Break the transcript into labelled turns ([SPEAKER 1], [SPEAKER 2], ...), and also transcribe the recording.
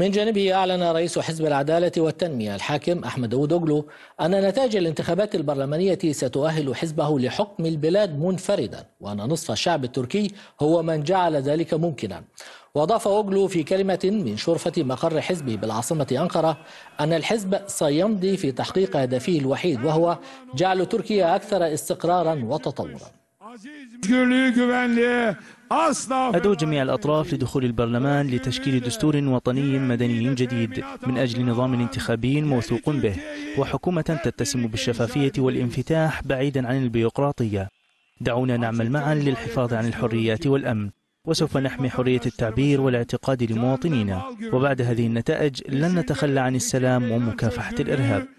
[SPEAKER 1] من جانبه أعلن رئيس حزب العدالة والتنمية الحاكم أحمد أودوغلو أن نتائج الانتخابات البرلمانية ستؤهل حزبه لحكم البلاد منفردا وأن نصف الشعب التركي هو من جعل ذلك ممكنا وأضاف أوغلو في كلمة من شرفة مقر حزبه بالعاصمة أنقرة أن الحزب سيمضي في تحقيق هدفه الوحيد وهو جعل تركيا أكثر استقرارا وتطورا
[SPEAKER 2] أدعو جميع الأطراف لدخول البرلمان لتشكيل دستور وطني مدني جديد من أجل نظام انتخابي موثوق به وحكومة تتسم بالشفافية والانفتاح بعيدا عن البيروقراطية دعونا نعمل معا للحفاظ عن الحريات والأمن وسوف نحمي حرية التعبير والاعتقاد لمواطنينا وبعد هذه النتائج لن نتخلى عن السلام ومكافحة الإرهاب